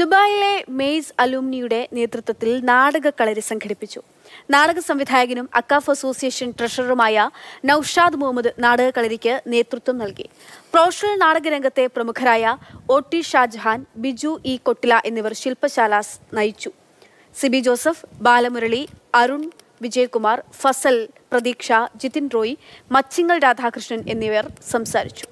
ദുബായിലെ മെയ്സ് അലൂമിനിയുടെ നേതൃത്വത്തിൽ നാടക കളരി സംഘടിപ്പിച്ചു നാടക സംവിധായകനും അക്കാഫ് അസോസിയേഷൻ ട്രഷററുമായ നൌഷാദ് മുഹമ്മദ് നാടക കളരിക്ക് നേതൃത്വം നൽകി പ്രൊഫഷണൽ നാടകരംഗത്തെ പ്രമുഖരായ O T Shahjahan Biju E Kottila എന്നിവർ ശില്പശാല നയിച്ചു സിബി ജോസഫ് ബാലമുരളി അരുൺ വിജയകുമാർ ഫസൽ പ്രതീക്ഷ ജിതിൻ റോയ് മച്ചിങ്ങൽ രാധാകൃഷ്ണൻ എന്നിവർ സംസാരിച്ചു